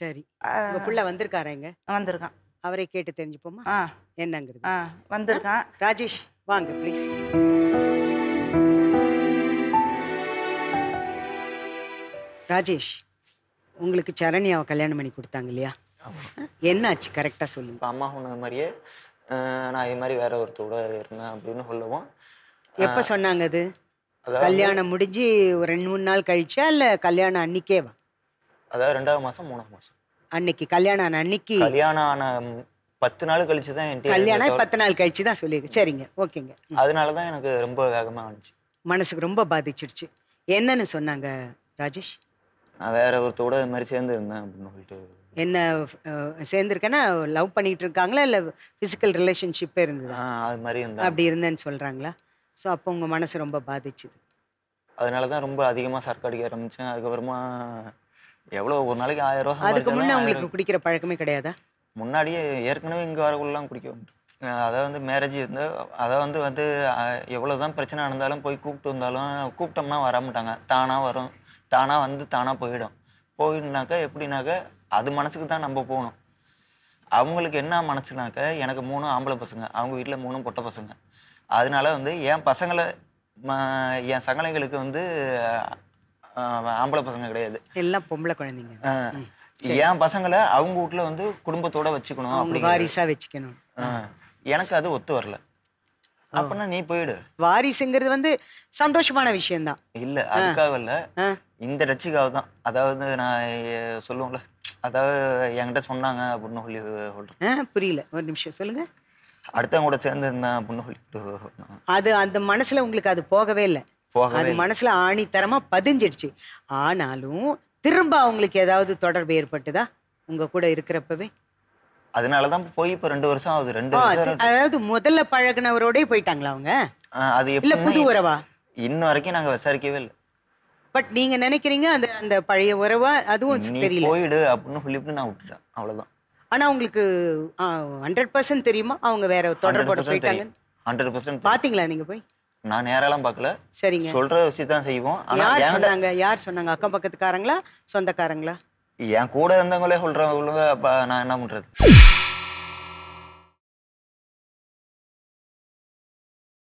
சரி உங்க புள்ள வந்திருக்காரா இங்க வந்திருக்கான் அவரை கேட்டு தெரிஞ்சுப்போமா ஆ என்னங்கிறது ஆ வந்திருக்கான் ராஜேஷ் வாங்க ப்ளீஸ் ராஜேஷ் உங்களுக்கு சரணி சரணியாவை கல்யாணம் பண்ணி கொடுத்தாங்க இல்லையா என்னாச்சு கரெக்டாக சொல்லுங்க அம்மா சொன்னது மாதிரியே நான் இது மாதிரி வேற ஒருத்தோட இருந்தேன் அப்படின்னு சொல்லுவோம் எப்போ சொன்னாங்க அது கல்யாணம் முடிஞ்சு ஒரு ரெண்டு மூணு நாள் கழிச்சா இல்லை கல்யாணம் அன்னைக்கேவா அதாவது ரெண்டாவது மாசம் மூணாவது மாசம் அன்னைக்கு கல்யாணம் ஆன அன்னைக்கு கல்யாணம் ஆன பத்து நாள் கழிச்சு தான் கல்யாணம் பத்து நாள் கழிச்சு தான் சொல்லியிருக்கு சரிங்க ஓகேங்க அதனால தான் எனக்கு ரொம்ப வேகமாக வந்துச்சு மனசுக்கு ரொம்ப பாதிச்சிடுச்சு என்னன்னு சொன்னாங்க ராஜேஷ் நான் வேற ஒருத்தோட இது மாதிரி சேர்ந்து இருந்தேன் அப்படின்னு சொல்லிட்டு என்ன சேர்ந்துருக்கேன்னா லவ் பண்ணிட்டு இருக்காங்களா இல்லை பிசிக்கல் ரிலேஷன்ஷிப்பே இருந்தது அது மாதிரி இருந்தா அப்படி இருந்தேன்னு சொல்கிறாங்களா ஸோ அப்போ உங்கள் மனசு ரொம்ப பாதிச்சுது அதனால தான் ரொம்ப அதிகமாக சர்க்கடிக்க அடிக்க ஆரம்பித்தேன் அதுக்கப்புறமா எவ்வளோ ஒரு நாளைக்கு ஆயிரம் ரூபா அதுக்கு முன்னே அவங்களுக்கு குடிக்கிற பழக்கமே கிடையாதா முன்னாடியே ஏற்கனவே இங்கே வரக்குள்ளலாம் குடிக்கும் அதை வந்து மேரேஜ் இருந்தால் அதை வந்து வந்து எவ்வளோ தான் பிரச்சனை இருந்தாலும் போய் கூப்பிட்டு வந்தாலும் கூப்பிட்டோம்னா மாட்டாங்க தானாக வரும் தானாக வந்து தானாக போயிடும் போயிடுனாக்கா எப்படின்னாக்கா அது மனசுக்கு தான் நம்ம போகணும் அவங்களுக்கு என்ன மனசுனாக்கா எனக்கு மூணு ஆம்பளை பசங்க அவங்க வீட்டில் மூணு பொட்டை பசங்க அதனால வந்து என் பசங்களை என் சங்கலைங்களுக்கு வந்து ஆம்பளை பசங்க கிடையாது எல்லாம் பொம்பளை குழந்தைங்க என் பசங்களை அவங்க வீட்டுல வந்து குடும்பத்தோட வச்சுக்கணும் அப்படி வாரிசா வச்சுக்கணும் எனக்கு அது ஒத்து வரல அப்பனா நீ போயிடு வாரிசுங்கிறது வந்து சந்தோஷமான விஷயம் தான் இல்ல அதுக்காக இல்ல இந்த டச்சுக்காக தான் அதாவது நான் சொல்லுவோம்ல அதாவது என்கிட்ட சொன்னாங்க அப்படின்னு சொல்லி சொல்றேன் புரியல ஒரு நிமிஷம் சொல்லுங்க அடுத்தவங்க கூட சேர்ந்து இருந்தேன் அப்படின்னு சொல்லி அது அந்த மனசுல உங்களுக்கு அது போகவே இல்லை அது மனசுல ஆணித்தரமா பதிஞ்சிடுச்சு ஆனாலும் திரும்ப அவங்களுக்கு ஏதாவது தொடர்பு ஏற்பட்டுதா உங்க கூட இருக்கிறப்பவே அதனாலதான் போய் இப்ப ரெண்டு வருஷம் ஆகுது ரெண்டு அதாவது முதல்ல பழகினவரோடய போயிட்டாங்களா அவங்க அது இல்ல புது உறவா இன்ன வரைக்கும் நாங்க விசாரிக்கவே இல்லை பட் நீங்க நினைக்கிறீங்க அந்த அந்த பழைய உறவா அதுவும் தெரியல போயிடு அப்படின்னு சொல்லிட்டு நான் விட்டுட்டேன் அவ்வளவுதான் ஆனா உங்களுக்கு ஹண்ட்ரட் பர்சன்ட் தெரியுமா அவங்க வேற தொடர்போட போயிட்டாங்க ஹண்ட்ரட் பர்சன்ட் பாத்தீங்களா நீங்க போய் நான் நேரெல்லாம் பார்க்கல சரிங்க சொல்ற விஷயம் தான் செய்வோம் யார் சொன்னாங்க யார் சொன்னாங்க அக்கம் பக்கத்துக்காரங்களா சொந்தக்காரங்களா என் கூட இருந்தவங்களே சொல்றவங்க நான் என்ன பண்றது